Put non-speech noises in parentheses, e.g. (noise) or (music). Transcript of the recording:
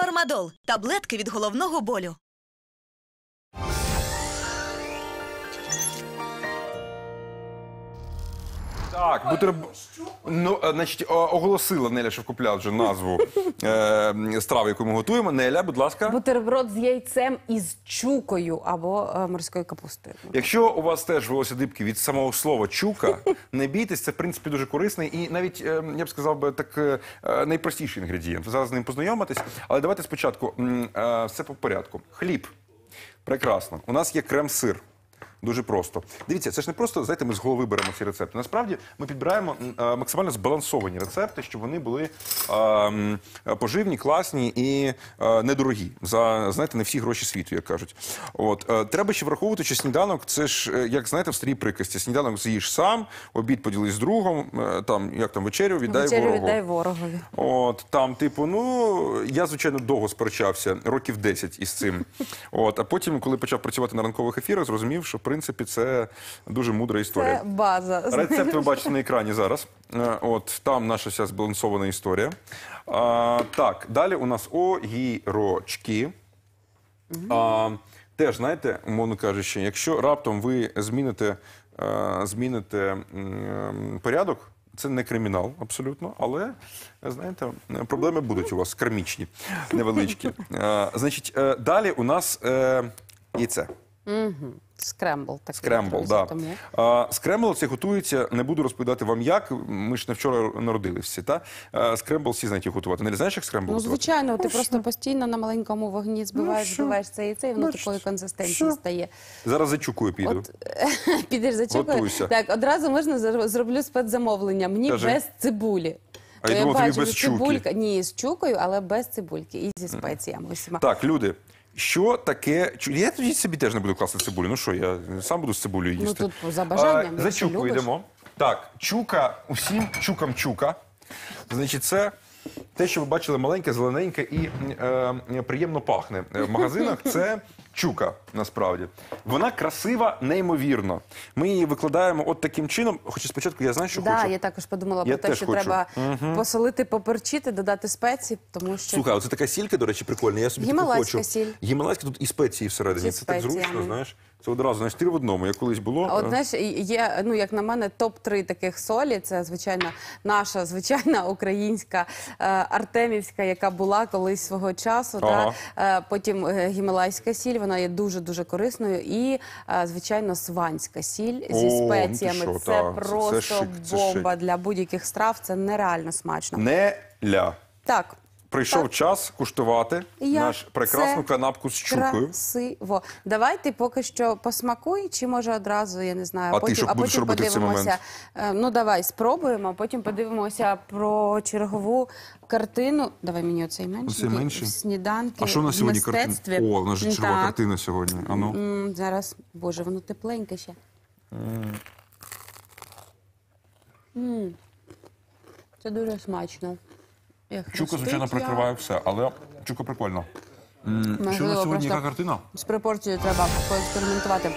Фармадол таблетки від головного болю. Так, бутерб... ну, е, значить, оголосила Неля що Шевкоплян вже назву (laughs) е, страви, яку ми готуємо. Неля, будь ласка. Бутерброд з яйцем із чукою або е, морською капустою. Якщо у вас теж велося дибки від самого слова чука, не бійтесь, це в принципі дуже корисний і навіть ем, я б сказав би так е, е найпростіший інгредієнт. зараз з ним познайомитись, але давайте спочатку е, все по порядку. Хліб. Прекрасно. У нас є крем-сир дуже просто. Дивіться, це ж не просто знаєте, ми з голови беремо ці рецепти. Насправді ми підбираємо е, максимально збалансовані рецепти, щоб вони були е, поживні, класні і е, недорогі. За знаєте, не всі гроші світу, як кажуть. От е, треба ще враховувати, що сніданок це ж е, як знаєте в старій прикасті. Сніданок з'їж сам, обід поділись з другом. Е, там як там вечерю віддай вечерю ворогу. віддай ворогові. От там, типу, ну я звичайно довго сперечався, років 10 із цим. От а потім, коли почав працювати на ранкових ефірах, зрозумів, що принципі, це дуже мудра історія. Це база. Рецепт ви бачите на екрані зараз. Е, от там наша вся збалансована історія. А, Так, далі у нас огірочки. А, Теж, знаєте, умовно кажучи, якщо раптом ви зміните е, зміните ем, порядок, це не кримінал абсолютно, але знаєте, проблеми будуть у вас кармічні, невеличкі. А, (laughs) е, Значить, далі у нас е, це. Скрембл такий. Скрембл, так. Да. А, скрембл це готується, не буду розповідати вам як. Ми ж не вчора народилися. Та? А, скрембл всі знають як готувати. Не знаєш, як скрембл Ну, готувати? звичайно, ти Ну, просто постійно на маленькому вогні ну, збиваєш, що? збиваєш це і це, і воно Ну, такої що? консистенції стає. Зараз зачукую піду. От (laughs) підеш за Готуйся. Так, одразу можна зар- зроблю спецзамовлення. Мені Кажи. без цибулі. А я е, думав, тобі без чуки. цибулька. Ні, з чукою, але без цибульки і зі спеціями. Так, люди, що таке Я тоді собі теж не буду класти цибулю. Ну що, я сам буду з цибулею ну, їсти. Ну тут за бажанням. А, за чуку йдемо. Так, чука усім чукам чука. Значить, це. Те, що ви бачили маленьке, зелененьке і е, приємно пахне в магазинах, це Чука Насправді вона красива, неймовірно. Ми її викладаємо от таким чином. Хоча спочатку я знаю, що да, хочу. я також подумала Я про те, що хочу. треба Мгм. посолити, поперчити, додати спеції, тому що Слухай, це така сілька, до речі, прикольна. Я собі таку Гімалайська хочу. сіль. Гімалайська тут і спеції всередині. Це так зручно, знаєш. Це одразу, знаєш, три в одному. Як колись було. А От е. знаєш, є, ну як на мене, топ-3 таких солі. Це звичайно наша звичайна українська е, Артемівська, яка була колись свого часу. Ага. Та, е, потім е, гімалайська сіль, вона є дуже дуже корисною. І е, звичайно, сванська сіль зі ну спеціями. О, що, це та, просто це шик, бомба це для будь-яких страв. Це нереально смачно. Не ля. Так, прийшов так. час куштувати Як наш прекрасну канапку з щукою. Красиво. Давайте поки що посмакуй, чи може одразу, я не знаю, А ти потім, що а будеш потім робити в цей подивимося. момент? Е, ну давай спробуємо, потім подивимося про чергову картину. Давай мені оцей менший. Оцей менший? Сніданки. А що на сьогодні картина? О, у нас же червона Так. картина сьогодні. А ну. М, Зараз, боже, воно тепленьке ще. М. Це дуже смачно. Чука, звичайно, прикриває все, але чука прикольно. М, Що на сьогодні яка картина? З пропорцією треба поекспериментувати.